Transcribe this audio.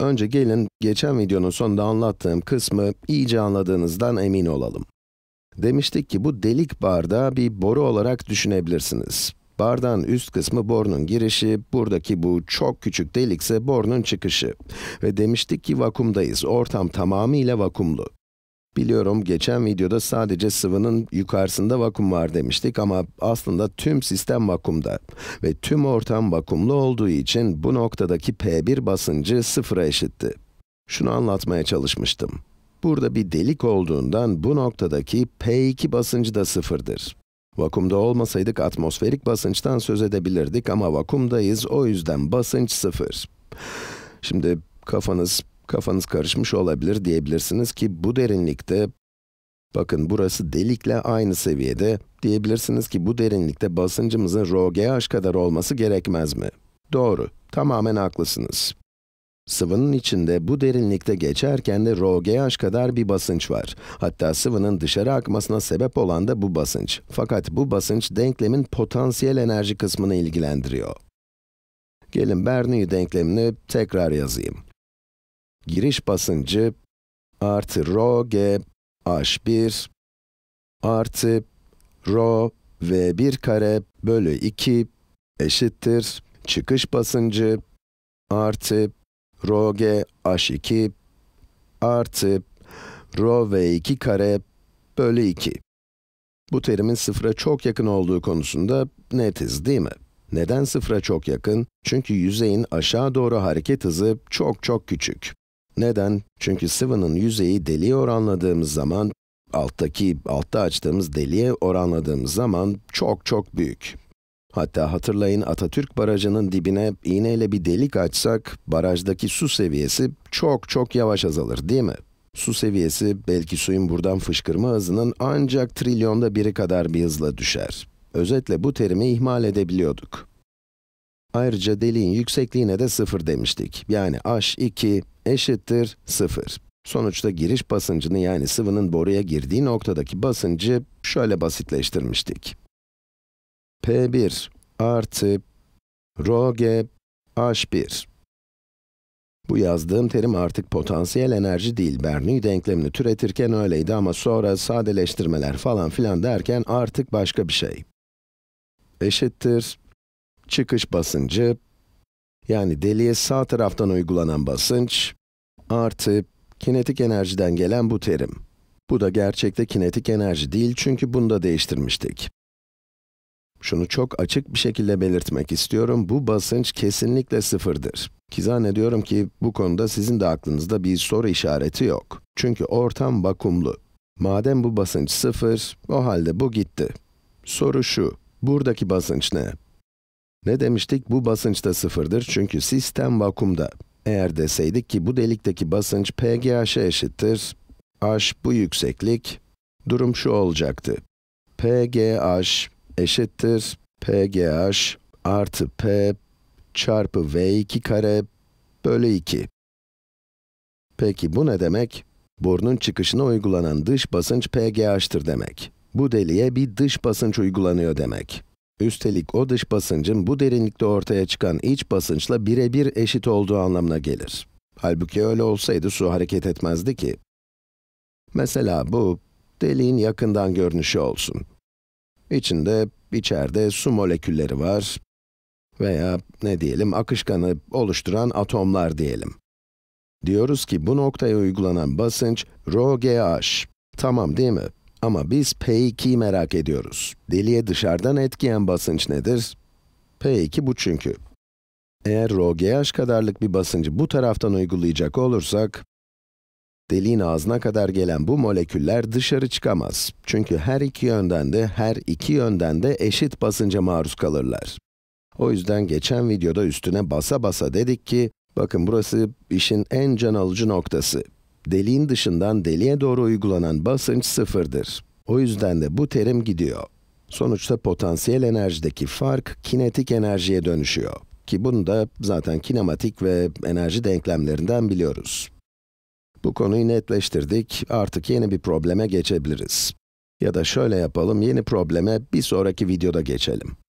Önce gelin, geçen videonun sonunda anlattığım kısmı iyice anladığınızdan emin olalım. Demiştik ki bu delik bardağı bir boru olarak düşünebilirsiniz. Bardağın üst kısmı borunun girişi, buradaki bu çok küçük delikse borunun çıkışı. Ve demiştik ki vakumdayız, ortam tamamıyla vakumlu. Biliyorum geçen videoda sadece sıvının yukarısında vakum var demiştik ama aslında tüm sistem vakumda ve tüm ortam vakumlu olduğu için bu noktadaki P1 basıncı sıfıra eşitti. Şunu anlatmaya çalışmıştım. Burada bir delik olduğundan bu noktadaki P2 basıncı da sıfırdır. Vakumda olmasaydık atmosferik basınçtan söz edebilirdik ama vakumdayız o yüzden basınç sıfır. Şimdi kafanız Kafanız karışmış olabilir diyebilirsiniz ki bu derinlikte, bakın burası delikle aynı seviyede, diyebilirsiniz ki bu derinlikte basıncımızın rho gh kadar olması gerekmez mi? Doğru, tamamen haklısınız. Sıvının içinde bu derinlikte geçerken de rho gh kadar bir basınç var. Hatta sıvının dışarı akmasına sebep olan da bu basınç. Fakat bu basınç denklemin potansiyel enerji kısmını ilgilendiriyor. Gelin Bernoulli denklemini tekrar yazayım giriş basıncı artı rho g h1 artı rho v1 kare bölü 2 eşittir çıkış basıncı artı rho g h2 artı rho v2 kare bölü 2. Bu terimin sıfıra çok yakın olduğu konusunda netiz değil mi? Neden sıfıra çok yakın? Çünkü yüzeyin aşağı doğru hareket hızı çok çok küçük. Neden? Çünkü sıvının yüzeyi deliğe oranladığımız zaman, alttaki, altta açtığımız deliğe oranladığımız zaman çok çok büyük. Hatta hatırlayın Atatürk Barajı'nın dibine iğneyle bir delik açsak, barajdaki su seviyesi çok çok yavaş azalır değil mi? Su seviyesi belki suyun buradan fışkırma hızının ancak trilyonda biri kadar bir hızla düşer. Özetle bu terimi ihmal edebiliyorduk. Ayrıca deliğin yüksekliğine de 0 demiştik. Yani h2 eşittir 0. Sonuçta giriş basıncını yani sıvının boruya girdiği noktadaki basıncı şöyle basitleştirmiştik. P1 artı rho g H1. Bu yazdığım terim artık potansiyel enerji değil, Bernoulli denklemini türetirken öyleydi ama sonra sadeleştirmeler falan filan derken artık başka bir şey. Eşittir, çıkış basıncı yani deliğe sağ taraftan uygulanan basınç artı kinetik enerjiden gelen bu terim. Bu da gerçekte kinetik enerji değil çünkü bunu da değiştirmiştik. Şunu çok açık bir şekilde belirtmek istiyorum, bu basınç kesinlikle sıfırdır. Ki zannediyorum ki bu konuda sizin de aklınızda bir soru işareti yok. Çünkü ortam vakumlu. Madem bu basınç sıfır, o halde bu gitti. Soru şu, buradaki basınç ne? Ne demiştik? Bu da sıfırdır çünkü sistem vakumda. Eğer deseydik ki bu delikteki basınç pGH'e eşittir, h bu yükseklik, durum şu olacaktı. pGH eşittir pGH artı p çarpı v2 kare bölü 2. Peki bu ne demek? Borunun çıkışına uygulanan dış basınç pGH'tır demek. Bu deliğe bir dış basınç uygulanıyor demek. Üstelik o dış basıncın bu derinlikte ortaya çıkan iç basınçla birebir eşit olduğu anlamına gelir. Halbuki öyle olsaydı su hareket etmezdi ki. Mesela bu, deliğin yakından görünüşü olsun. İçinde, içeride su molekülleri var veya ne diyelim, akışkanı oluşturan atomlar diyelim. Diyoruz ki bu noktaya uygulanan basınç, ρgh. Tamam değil mi? Ama biz P2'yi merak ediyoruz. Deliye dışarıdan etkiyen basınç nedir? P2 bu çünkü. Eğer ρgh kadarlık bir basıncı bu taraftan uygulayacak olursak, deliğin ağzına kadar gelen bu moleküller dışarı çıkamaz. Çünkü her iki yönden de, her iki yönden de eşit basınca maruz kalırlar. O yüzden geçen videoda üstüne basa basa dedik ki, bakın burası işin en can alıcı noktası deliğin dışından deliğe doğru uygulanan basınç sıfırdır. O yüzden de bu terim gidiyor. Sonuçta potansiyel enerjideki fark kinetik enerjiye dönüşüyor. Ki bunu da zaten kinematik ve enerji denklemlerinden biliyoruz. Bu konuyu netleştirdik, artık yeni bir probleme geçebiliriz. Ya da şöyle yapalım, yeni probleme bir sonraki videoda geçelim.